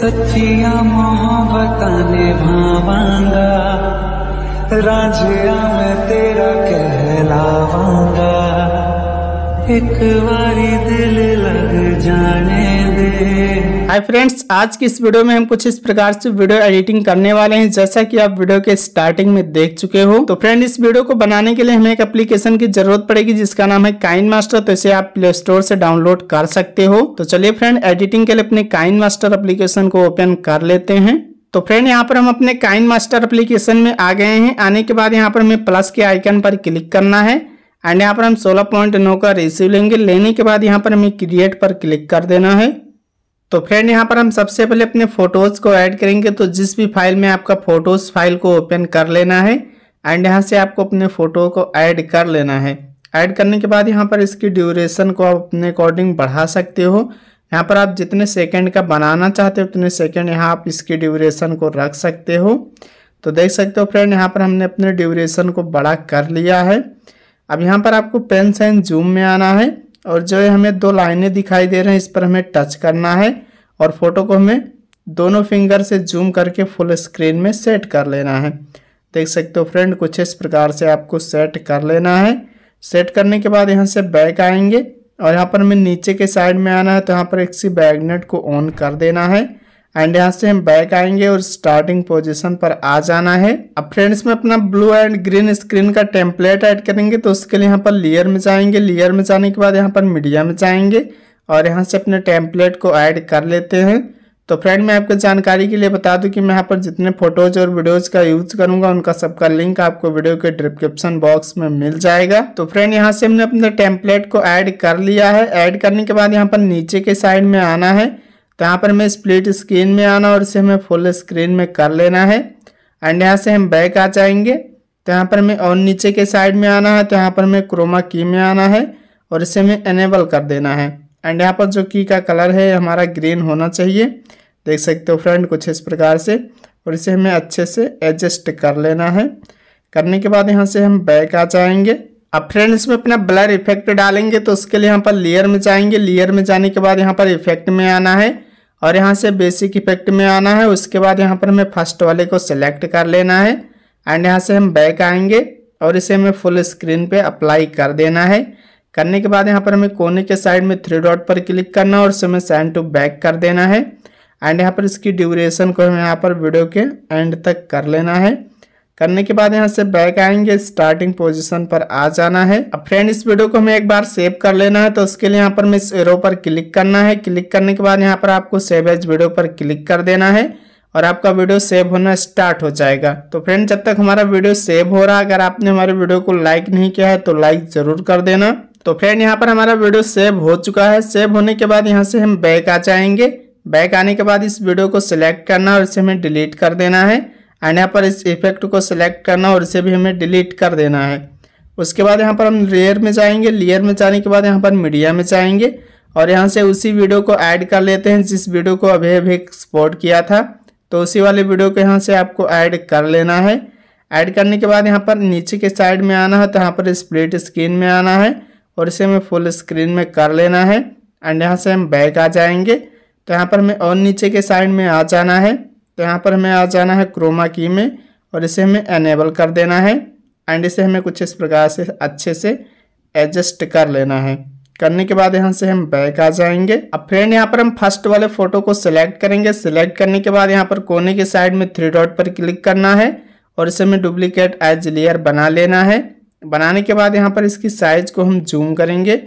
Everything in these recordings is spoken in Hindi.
सचिया मोहब्बत भावांगा राजिया मैं तेरा कहलावांगा एक बारी दिल लग जाने दे हाय फ्रेंड्स आज की इस वीडियो में हम कुछ इस प्रकार से वीडियो एडिटिंग करने वाले हैं जैसा कि आप वीडियो के स्टार्टिंग में देख चुके हो तो फ्रेंड इस वीडियो को बनाने के लिए हमें एक एप्लीकेशन की जरूरत पड़ेगी जिसका नाम है काइन मास्टर तो इसे आप प्ले स्टोर से डाउनलोड कर सकते हो तो चलिए फ्रेंड एडिटिंग के लिए अपने काइन मास्टर एप्लीकेशन को ओपन कर लेते हैं तो फ्रेंड यहाँ पर हम अपने काइन मास्टर एप्लीकेशन में आ गए हैं आने के बाद यहाँ पर हमें प्लस के आइकन पर क्लिक करना है एंड यहाँ पर हम सोलह पॉइंट नौ का रेसिव लेंगे लेने के बाद यहाँ पर हमें क्रिएट पर क्लिक कर देना है तो फ्रेंड यहाँ पर हम सबसे पहले अपने फोटोज़ को ऐड करेंगे तो जिस भी फाइल में आपका फोटोज़ फाइल को ओपन कर लेना है एंड यहाँ से आपको अपने फ़ोटो को ऐड कर लेना है ऐड करने के बाद यहाँ पर इसकी ड्यूरेशन को आप अपने अकॉर्डिंग बढ़ा सकते हो यहाँ पर आप जितने सेकंड का बनाना चाहते हो उतने सेकंड यहाँ आप इसकी ड्यूरेशन को रख सकते हो तो देख सकते हो फ्रेंड यहाँ पर हमने अपने ड्यूरेशन को बड़ा कर लिया है अब यहाँ पर आपको पेन साइन जूम में आना है और जो है हमें दो लाइनें दिखाई दे रहे हैं इस पर हमें टच करना है और फोटो को हमें दोनों फिंगर से जूम करके फुल स्क्रीन में सेट कर लेना है देख सकते हो फ्रेंड कुछ इस प्रकार से आपको सेट कर लेना है सेट करने के बाद यहाँ से बैक आएंगे और यहाँ पर हमें नीचे के साइड में आना है तो यहाँ पर एक सी बैगनेट को ऑन कर देना है एंड यहाँ से हम बैक आएंगे और स्टार्टिंग पोजीशन पर आ जाना है अब फ्रेंड्स में अपना ब्लू एंड ग्रीन स्क्रीन का टेम्पलेट ऐड करेंगे तो उसके लिए यहाँ पर लेयर में जाएंगे लेयर में जाने के बाद यहाँ पर मीडिया में जाएंगे और यहाँ से अपने टेम्पलेट को ऐड कर लेते हैं तो फ्रेंड मैं आपको जानकारी के लिए बता दूं कि मैं यहाँ पर जितने फोटोज और वीडियोज का यूज करूंगा उनका सबका लिंक आपको वीडियो के डिस्क्रिप्शन बॉक्स में मिल जाएगा तो फ्रेंड यहाँ से हमने अपने टेम्पलेट को ऐड कर लिया है ऐड करने के बाद यहाँ पर नीचे के साइड में आना है तो यहाँ पर हमें स्प्लिट स्क्रीन में आना और इसे हमें फुल स्क्रीन में कर लेना है एंड यहाँ से हम बैक आ जाएंगे तो यहाँ पर हमें और नीचे के साइड में आना है तो यहाँ पर हमें क्रोमा की में आना है और इसे हमें एनेबल कर देना है एंड यहाँ पर जो की का कलर है हमारा ग्रीन होना चाहिए देख सकते हो फ्रेंड कुछ इस प्रकार से और इसे हमें अच्छे से एडजस्ट कर लेना है करने के बाद यहाँ से हम बैक आ जाएंगे अब फ्रेंड इसमें अपना ब्लर इफेक्ट डालेंगे तो उसके लिए यहाँ पर लेयर में जाएंगे लेयर में जाने के बाद यहाँ पर इफेक्ट में आना है और यहाँ से बेसिक इफेक्ट में आना है उसके बाद यहाँ पर हमें फर्स्ट वाले को सिलेक्ट कर लेना है एंड यहाँ से हम बैक आएंगे और इसे हमें फुल स्क्रीन पे अप्लाई कर देना है करने के बाद यहाँ पर हमें कोने के साइड में थ्री डॉट पर क्लिक करना और इसे हमें सेंड टू बैक कर देना है एंड यहाँ पर इसकी ड्यूरेशन को हमें यहाँ पर वीडियो के एंड तक कर लेना है करने के बाद यहाँ से बैक आएंगे स्टार्टिंग पोजीशन पर आ जाना है अब फ्रेंड इस वीडियो को हमें एक बार सेव कर लेना है तो उसके लिए यहाँ पर मैं इस एरो पर क्लिक करना है क्लिक करने के बाद यहाँ पर आपको सेव एज वीडियो पर क्लिक कर देना है और आपका वीडियो सेव होना स्टार्ट हो जाएगा तो फ्रेंड जब तक हमारा वीडियो सेव हो रहा है अगर आपने हमारे वीडियो को लाइक नहीं किया है तो लाइक ज़रूर कर देना तो फ्रेंड यहाँ पर हमारा वीडियो सेव हो चुका है सेव होने के बाद यहाँ से हम बैक आ जाएंगे बैक आने के बाद इस वीडियो को सिलेक्ट करना और इसे हमें डिलीट कर देना है एंड यहाँ पर इस इफेक्ट को सिलेक्ट करना और इसे भी हमें डिलीट कर देना है उसके बाद यहाँ पर हम लेयर में जाएंगे लेयर में जाने के बाद यहाँ पर मीडिया में जाएंगे और यहाँ से उसी वीडियो को ऐड कर लेते हैं जिस वीडियो को अभी अभी एक्सपोर्ट किया था तो उसी वाले वीडियो को यहाँ से आपको ऐड कर लेना है ऐड करने के बाद यहाँ पर नीचे के साइड में आना है तो यहाँ पर स्प्लिट स्क्रीन में आना है और इसे हमें फुल स्क्रीन में कर लेना है एंड यहाँ से हम बैक आ जाएंगे तो यहाँ पर हमें और नीचे के साइड में आ जाना है तो यहाँ पर हमें आ जाना है क्रोमा की में और इसे हमें एनेबल कर देना है एंड इसे हमें कुछ इस प्रकार से अच्छे से एडजस्ट कर लेना है करने के बाद यहाँ से हम बैक आ जाएंगे अब फ्रेंड यहाँ पर हम फर्स्ट वाले फोटो को सिलेक्ट करेंगे सिलेक्ट करने के बाद यहाँ पर कोने के साइड में थ्री डॉट पर क्लिक करना है और इसे हमें डुप्लीकेट एज लेयर बना लेना है बनाने के बाद यहाँ पर इसकी साइज को हम जूम करेंगे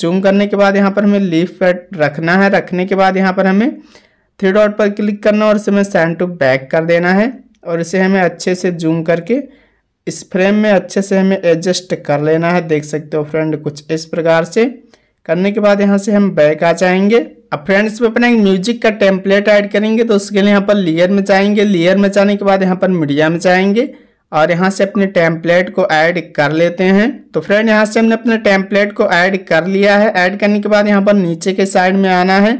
जूम करने के बाद यहाँ पर हमें लीफ पैड रखना है रखने के बाद यहाँ पर हमें थ्री डॉट पर क्लिक करना और इसे हमें सेंड टू बैक कर देना है और इसे हमें अच्छे से जूम करके इस फ्रेम में अच्छे से हमें एडजस्ट कर लेना है देख सकते हो फ्रेंड कुछ इस प्रकार से करने के बाद यहाँ से हम बैक आ जाएंगे अब फ्रेंड्स इसमें अपना एक म्यूजिक का टेम्पलेट ऐड करेंगे तो उसके लिए यहाँ पर लेयर में जाएंगे लेयर में जाने के बाद यहाँ पर मीडिया में जाएंगे और यहाँ से अपने टेम्पलेट को ऐड कर लेते हैं तो फ्रेंड यहाँ से हमने अपने टेम्पलेट को ऐड कर लिया है ऐड करने के बाद यहाँ पर नीचे के साइड में आना है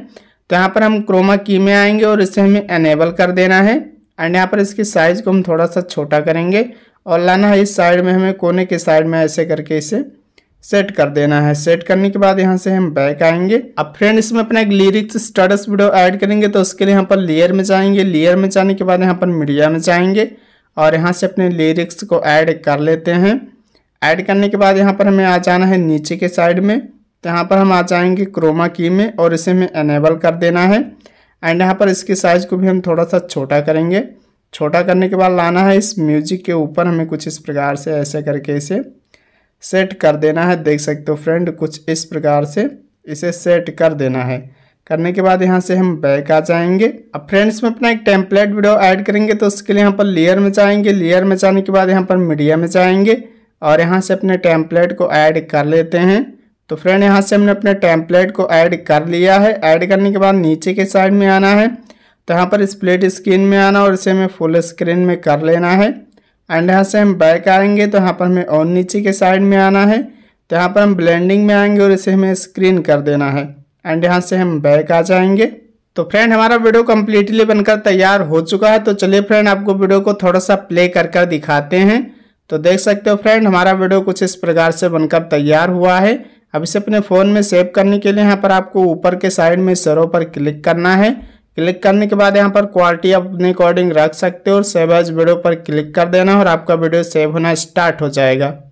तो यहाँ पर हम क्रोमा की में आएंगे और इसे हमें एनेबल कर देना है एंड यहाँ पर इसकी साइज़ को हम थोड़ा सा छोटा करेंगे और लाना है इस साइड में हमें कोने के साइड में ऐसे करके इसे सेट कर देना है सेट करने के बाद यहाँ से हम बैक आएंगे अब फ्रेंड इसमें अपना एक लिरिक्स स्टेटस वीडियो ऐड करेंगे तो उसके लिए यहाँ पर लेयर में जाएंगे लेयर में जाने के बाद यहाँ पर मीडिया में जाएंगे और यहाँ से अपने लिरिक्स को ऐड कर लेते हैं ऐड करने के बाद यहाँ पर हमें आ जाना है नीचे के साइड में तो यहाँ पर हम आ जाएंगे क्रोमा की में और इसे हमें एनेबल कर देना है एंड यहाँ पर इसके साइज़ को भी हम थोड़ा सा छोटा करेंगे छोटा करने के बाद लाना है इस म्यूजिक के ऊपर हमें कुछ इस प्रकार से ऐसे करके इसे सेट कर देना है देख सकते हो फ्रेंड कुछ इस प्रकार से इसे सेट कर देना है करने के बाद यहाँ से हम बैक आ जाएंगे अब फ्रेंड्स में अपना एक टेम्पलेट वीडियो ऐड करेंगे तो उसके लिए यहाँ पर लेयर में जाएंगे लेयर में जाने के बाद यहाँ पर मीडिया में जाएंगे और यहाँ से अपने टेम्पलेट को ऐड कर लेते हैं तो फ्रेंड यहाँ से हमने अपने टेम्पलेट को ऐड कर लिया है ऐड करने के बाद नीचे के साइड में आना है तो यहाँ पर स्प्लिट स्क्रीन में आना और इसे हमें फुल स्क्रीन में कर लेना है एंड यहाँ से हम बैक आएंगे तो यहाँ पर हमें और नीचे के साइड में आना है तो यहाँ पर हम ब्लेंडिंग में आएंगे और इसे हमें स्क्रीन कर देना है एंड यहाँ से हम बैक आ जाएंगे तो फ्रेंड हमारा वीडियो कम्प्लीटली बनकर तैयार हो चुका है तो चलिए फ्रेंड आपको वीडियो को थोड़ा सा प्ले कर कर दिखाते हैं तो देख सकते हो फ्रेंड हमारा वीडियो कुछ इस प्रकार से बनकर तैयार हुआ है अब इसे अपने फ़ोन में सेव करने के लिए यहाँ पर आपको ऊपर के साइड में सरो पर क्लिक करना है क्लिक करने के बाद यहाँ पर क्वालिटी आप अपने अकॉर्डिंग रख सकते हो और सेव एज वीडियो पर क्लिक कर देना और आपका वीडियो सेव होना स्टार्ट हो जाएगा